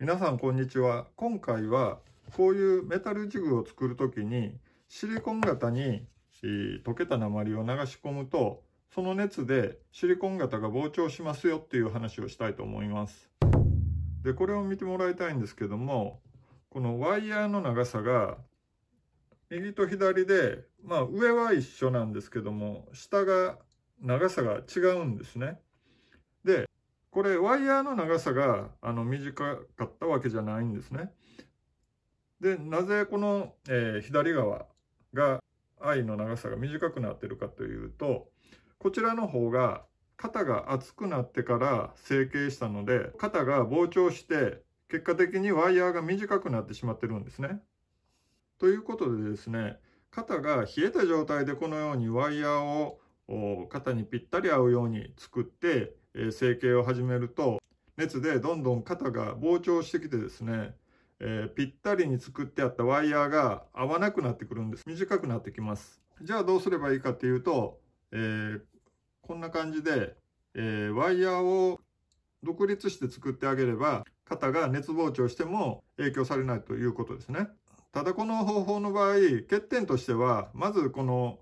皆さんこんにちは。今回はこういうメタルジグを作る時にシリコン型に、えー、溶けた鉛を流し込むとその熱でシリコン型が膨張しますよっていう話をしたいと思います。で、これを見てもらいたいんですけどもこのワイヤーの長さが右と左で、まあ上は一緒なんですけども、下が長さが違うんですね。で、これワイヤーの長さがあの短かったわけじゃないんですね。でなぜこの、えー、左側が愛の長さが短くなってるかというとこちらの方が肩が厚くなってから成形したので肩が膨張して結果的にワイヤーが短くなってしまってるんですね。ということでですね肩が冷えた状態でこのようにワイヤーを肩にぴったり合うように作って整形を始めると、熱でどんどん肩が膨張してきてですね、えー、ぴったりに作ってあったワイヤーが合わなくなってくるんです。短くなってきます。じゃあどうすればいいかっていうと、えー、こんな感じで、えー、ワイヤーを独立して作ってあげれば、肩が熱膨張しても影響されないということですね。ただこの方法の場合、欠点としては、まずこの、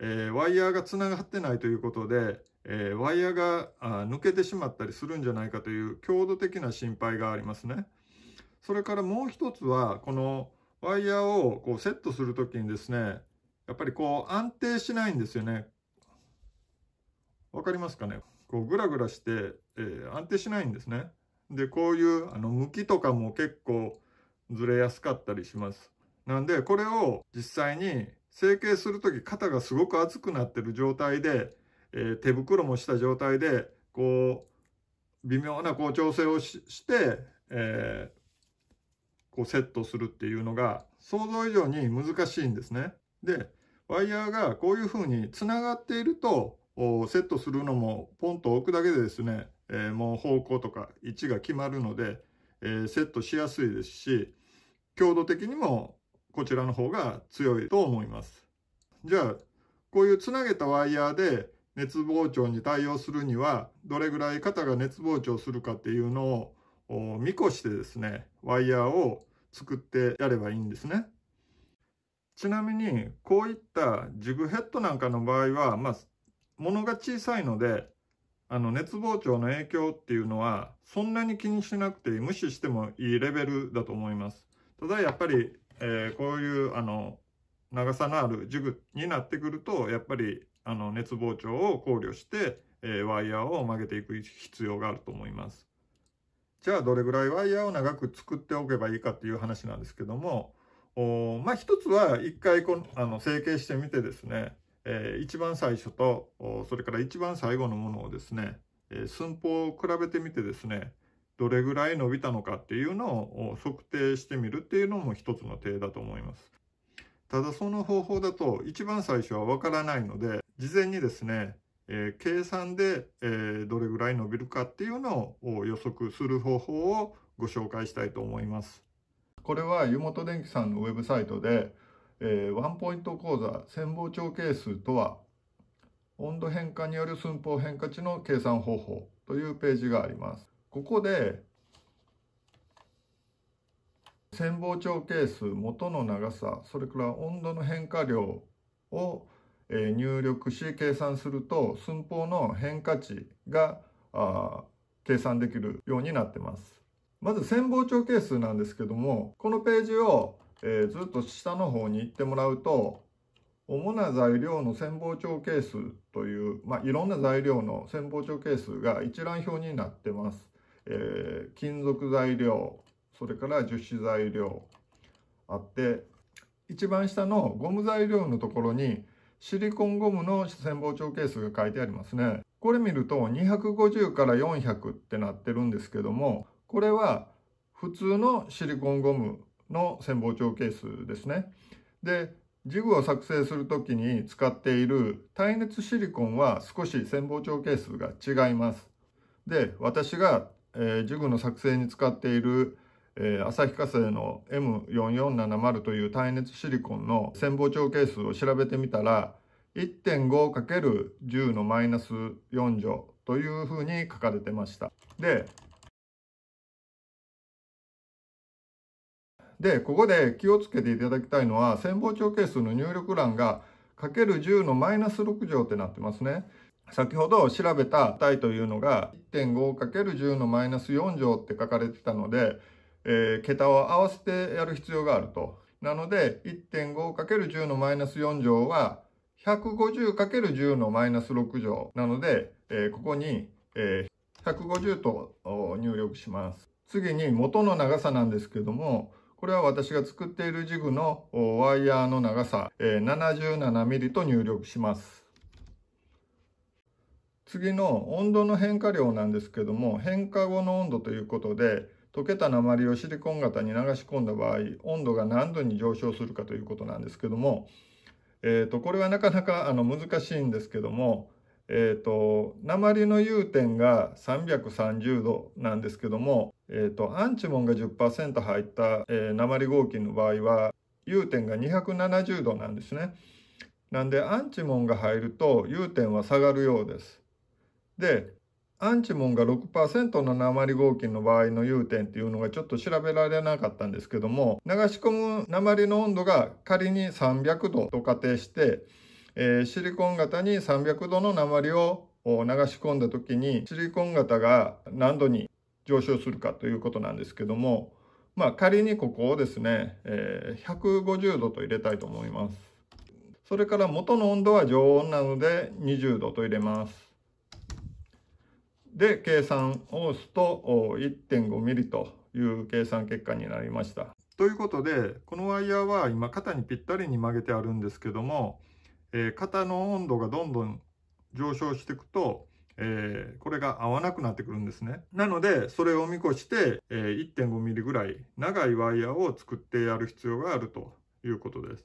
えワイヤーがつながってないということで、えー、ワイヤーが抜けてしまったりするんじゃないかという強度的な心配がありますね。それからもう一つは、このワイヤーをこうセットするときにですね、やっぱりこう安定しないんですよね。わかりますかねこうグラグラして、えー、安定しないんですね。で、こういうあの向きとかも結構ずれやすかったりします。なんで、これを実際に成形するとき肩がすごく熱くなってる状態でえ手袋もした状態で、こう、微妙なこう調整をしして、えこうセットするっていうのが、想像以上に難しいんですね。で、ワイヤーがこういう風に繋がっていると、セットするのもポンと置くだけでですね、えー、もう方向とか位置が決まるので、えー、セットしやすいですし、強度的にもこちらの方が強いと思います。じゃあ、こういうつなげたワイヤーで、熱膨張に対応するには、どれぐらい肩が熱膨張するかっていうのを見越してですね、ワイヤーを作ってやればいいんですね。ちなみに、こういったジグヘッドなんかの場合は、まあ、物が小さいので、あの、熱膨張の影響っていうのは、そんなに気にしなくて無視してもいいレベルだと思います。ただ、やっぱり、えー、こういう、あの、長さのあるジグになってくると、やっぱりあの熱膨張を考慮して、えー、ワイヤーを曲げていく必要があると思います。じゃあどれぐらいワイヤーを長く作っておけばいいかっていう話なんですけども、おまあ一つは一回このあの成形してみてですね、えー、一番最初とそれから一番最後のものをですね、えー、寸法を比べてみてですねどれぐらい伸びたのかっていうのを測定してみるっていうのも一つの手だと思いますただその方法だと一番最初はわからないので事前にですね、えー、計算で、えー、どれぐらい伸びるかっていうのを予測する方法をご紹介したいと思います。これは湯本電機さんのウェブサイトで、えー、ワンポイント講座潜望長係数とは温度変化による寸法変化値の計算方法というページがあります。ここで潜望長係数元の長さそれから温度の変化量を入力し計算すると寸法の変化値が計算できるようになってます。まず線膨張係数なんですけどもこのページをずっと下の方に行ってもらうと主な材料の線膨張係数という、まあ、いろんな材料の線膨張係数が一覧表になってます。えー、金属材料それから樹脂材料あって一番下のゴム材料のところにシリコンゴムの線膨張係数が書いてありますね。これ見ると250から400ってなってるんですけども、これは普通のシリコンゴムの線膨張係数ですね。で、ジグを作成するときに使っている耐熱シリコンは少し線膨張係数が違います。で、私が、えー、ジグの作成に使っているえー、旭化成の M4470 という耐熱シリコンの潜望長係数を調べてみたら 1.5×10 のマイナス4乗というふうに書かれてました。で、でここで気をつけていただきたいのは潜望長係数の入力欄が ×10 のマイナス6乗ってなってますね。先ほど調べた値というのが 1.5×10 のマイナス4乗って書かれてたのでえー、桁を合わせてやる必要があると。なので、1.5×10 のマイナス4乗は、150×10 のマイナス6乗なので、えー、ここに、えー、150と入力します。次に元の長さなんですけども、これは私が作っているジグのワイヤーの長さ、えー、77mm と入力します。次の温度の変化量なんですけども、変化後の温度ということで、溶けた鉛をシリコン型に流し込んだ場合温度が何度に上昇するかということなんですけども、えーと、これはなかなかあの難しいんですけども、えーと、鉛の融点が330度なんですけども、えーとアンチモンが10%入った、えー、鉛合金の場合は融点が270度なんですね。なんでアンチモンが入ると融点は下がるようです。でアンチモンが6%の鉛合金の場合の融点っていうのがちょっと調べられなかったんですけども、流し込む鉛の温度が仮に300度と仮定して、えー、シリコン型に300度の鉛を流し込んだ時に、シリコン型が何度に上昇するかということなんですけども、まあ仮にここをですね、えー、150度と入れたいと思います。それから元の温度は常温なので20度と入れます。で、計算を押すと 1.5mm という計算結果になりました。ということで、このワイヤーは今肩にぴったりに曲げてあるんですけども、えー、肩の温度がどんどん上昇していくと、えー、これが合わなくなってくるんですね。なので、それを見越して、えー、1.5ミリぐらい長いワイヤーを作ってやる必要があるということです。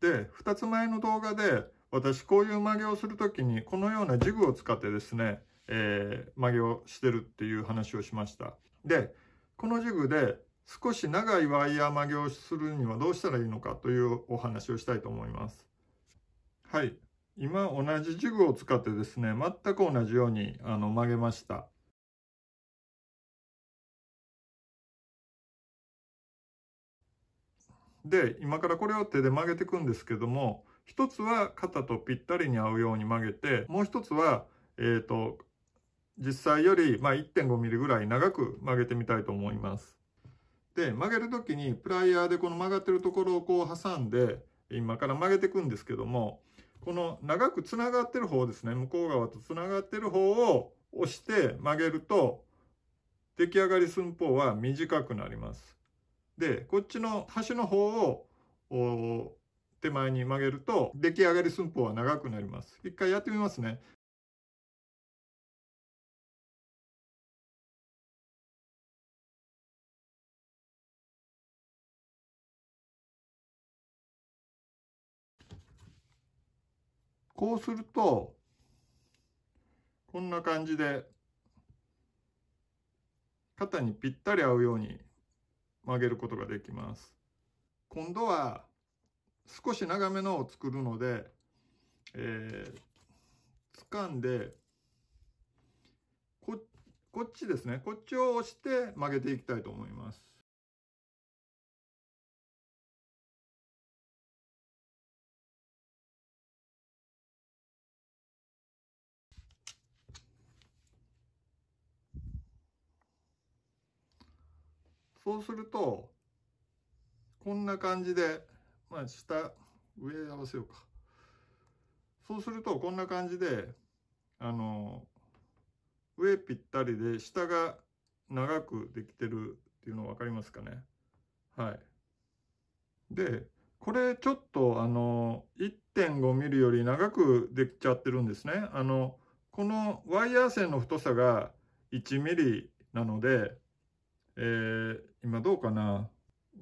で、2つ前の動画で、私こういう曲げをするときに、このようなジグを使ってですね、えー、曲げをしてるっていう話をしました。で、このジグで少し長いワイヤー曲げをするにはどうしたらいいのかというお話をしたいと思います。はい。今同じジグを使ってですね、全く同じようにあの曲げました。で、今からこれを手で曲げていくんですけども、一つは肩とぴったりに合うように曲げて、もう一つは、えっ、ー、と、実際より、ま1.5ミリぐらい長く曲げてみたいと思います。で、曲げる時にプライヤーでこの曲がってるところをこう挟んで、今から曲げていくんですけども、この長くつながってる方ですね、向こう側とつながってる方を押して曲げると、出来上がり寸法は短くなります。で、こっちの端の方を手前に曲げると出来上がり寸法は長くなります。一回やってみますね。こうすると、こんな感じで、肩にぴったり合うように曲げることができます。今度は少し長めのを作るので、えー、掴んで、こ、こっちですね。こっちを押して曲げていきたいと思います。そうすると、こんな感じで、まあ下、上合わせようか。そうすると、こんな感じで、あの、上ぴったりで、下が長くできてるっていうの分かりますかね。はい。で、これちょっとあの、1.5ミリより長くできちゃってるんですね。あの、このワイヤー線の太さが1ミリなので、えー、今どうかな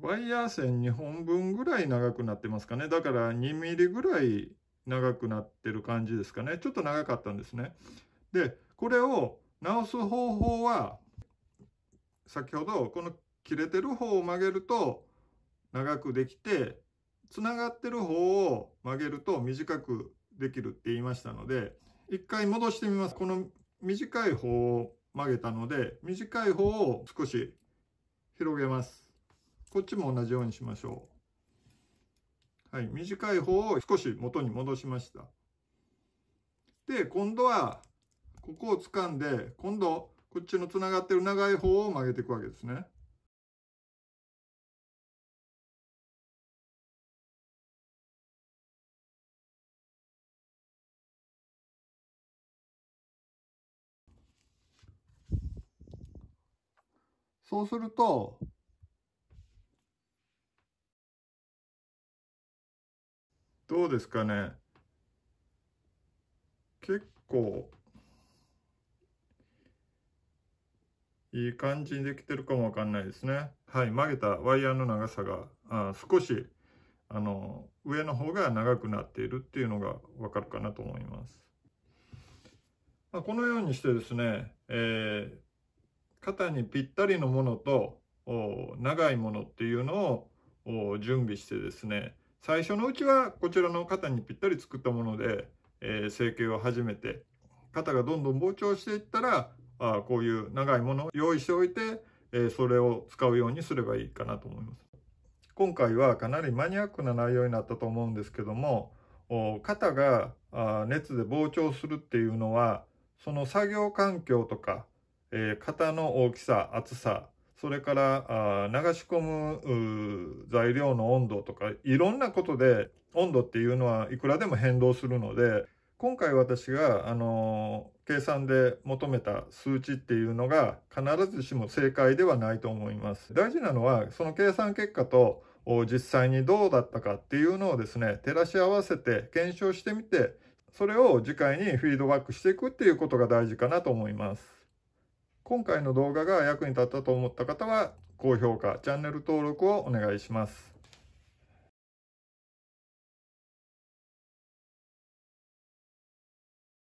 ワイヤー線2本分ぐらい長くなってますかね。だから2 m m ぐらい長くなってる感じですかね。ちょっと長かったんですね。で、これを直す方法は、先ほどこの切れてる方を曲げると長くできて、つながってる方を曲げると短くできるって言いましたので、一回戻してみます。この短い方を曲げたので、短い方を少し広げます。こっちも同じようにしましょう。はい、短い方を少し元に戻しました。で、今度は、ここを掴んで、今度、こっちの繋がってる長い方を曲げていくわけですね。そうすると、どうですかね。結構、いい感じにできてるかもわかんないですね。はい、曲げたワイヤーの長さが、あ少し、あの、上の方が長くなっているっていうのがわかるかなと思います。まあ、このようにしてですね、えー、肩にぴったりのものと長いものっていうのを準備してですね最初のうちはこちらの肩にぴったり作ったもので、え成形を始めて肩がどんどん膨張していったらあこういう長いものを用意しておいて、えそれを使うようにすればいいかなと思います今回はかなりマニアックな内容になったと思うんですけども肩が熱で膨張するっていうのはその作業環境とかえー、型の大きさ、厚さ、それから流し込む材料の温度とか、いろんなことで温度っていうのはいくらでも変動するので、今回私が、あのー、計算で求めた数値っていうのが必ずしも正解ではないと思います。大事なのは、その計算結果と実際にどうだったかっていうのをですね、照らし合わせて検証してみて、それを次回にフィードバックしていくっていうことが大事かなと思います。今回の動画が役に立ったと思った方は高評価、チャンネル登録をお願いします。